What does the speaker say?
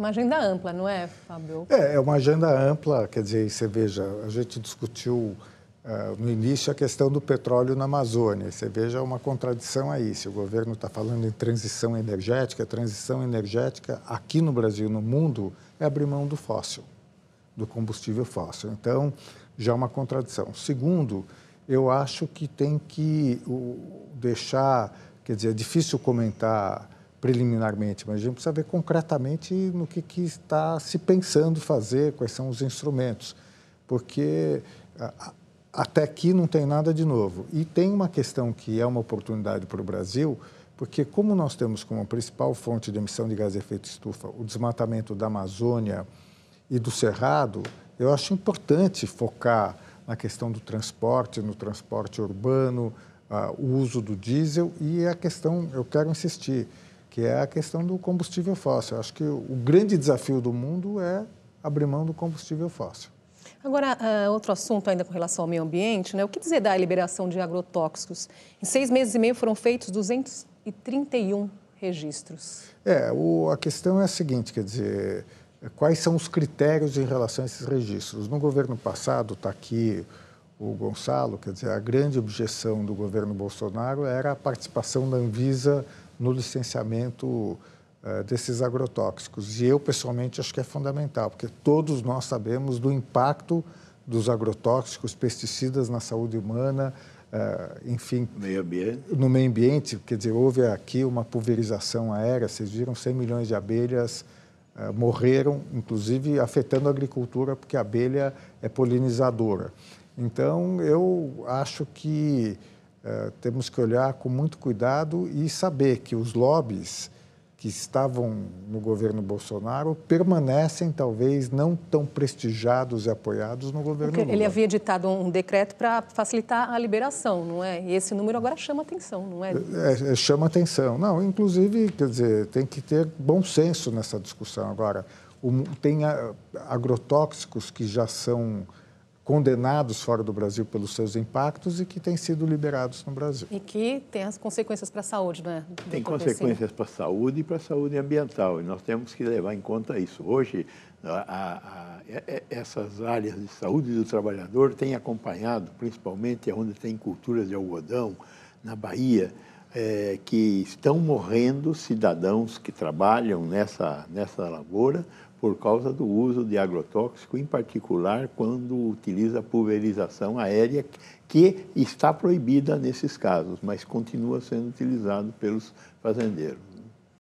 Uma agenda ampla, não é, Fábio? É, é uma agenda ampla, quer dizer, você veja, a gente discutiu Uh, no início a questão do petróleo na Amazônia. Você veja é uma contradição aí. Se o governo está falando em transição energética, transição energética aqui no Brasil, no mundo, é abrir mão do fóssil, do combustível fóssil. Então, já é uma contradição. Segundo, eu acho que tem que deixar, quer dizer, é difícil comentar preliminarmente, mas a gente precisa ver concretamente no que, que está se pensando fazer, quais são os instrumentos, porque até aqui não tem nada de novo. E tem uma questão que é uma oportunidade para o Brasil, porque como nós temos como principal fonte de emissão de gás de efeito estufa o desmatamento da Amazônia e do Cerrado, eu acho importante focar na questão do transporte, no transporte urbano, uh, o uso do diesel e a questão, eu quero insistir, que é a questão do combustível fóssil. Eu acho que o grande desafio do mundo é abrir mão do combustível fóssil. Agora, uh, outro assunto ainda com relação ao meio ambiente, né? o que dizer da liberação de agrotóxicos? Em seis meses e meio foram feitos 231 registros. É, o, a questão é a seguinte, quer dizer, quais são os critérios em relação a esses registros? No governo passado, está aqui o Gonçalo, quer dizer, a grande objeção do governo Bolsonaro era a participação da Anvisa no licenciamento eh, desses agrotóxicos. E eu, pessoalmente, acho que é fundamental, porque todos nós sabemos do impacto dos agrotóxicos, pesticidas na saúde humana, eh, enfim, no Meio ambiente. no meio ambiente, quer dizer, houve aqui uma pulverização aérea, vocês viram 100 milhões de abelhas eh, morreram, inclusive afetando a agricultura, porque a abelha é polinizadora. Então, eu acho que é, temos que olhar com muito cuidado e saber que os lobbies que estavam no governo Bolsonaro permanecem talvez não tão prestigiados e apoiados no governo Porque Lula. Ele havia editado um decreto para facilitar a liberação, não é? E esse número agora chama atenção, não é? é, é chama atenção. Não, inclusive, quer dizer, tem que ter bom senso nessa discussão agora. O, tem a, agrotóxicos que já são condenados fora do Brasil pelos seus impactos e que têm sido liberados no Brasil. E que tem as consequências para a saúde, não é? Do tem consequências para a saúde e para a saúde ambiental, e nós temos que levar em conta isso. Hoje, a, a, essas áreas de saúde do trabalhador têm acompanhado, principalmente onde tem culturas de algodão, na Bahia, é, que estão morrendo cidadãos que trabalham nessa, nessa lavoura por causa do uso de agrotóxico, em particular quando utiliza pulverização aérea, que está proibida nesses casos, mas continua sendo utilizado pelos fazendeiros.